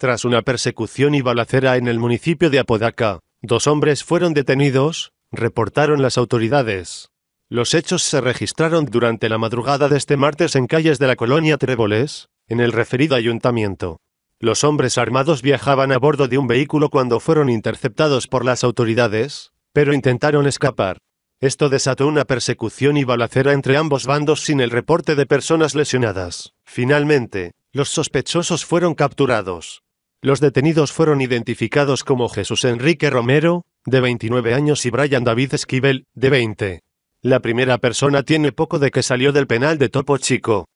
Tras una persecución y balacera en el municipio de Apodaca, dos hombres fueron detenidos, reportaron las autoridades. Los hechos se registraron durante la madrugada de este martes en calles de la colonia Tréboles, en el referido ayuntamiento. Los hombres armados viajaban a bordo de un vehículo cuando fueron interceptados por las autoridades, pero intentaron escapar. Esto desató una persecución y balacera entre ambos bandos sin el reporte de personas lesionadas. Finalmente, los sospechosos fueron capturados. Los detenidos fueron identificados como Jesús Enrique Romero, de 29 años, y Brian David Esquivel, de 20. La primera persona tiene poco de que salió del penal de Topo Chico.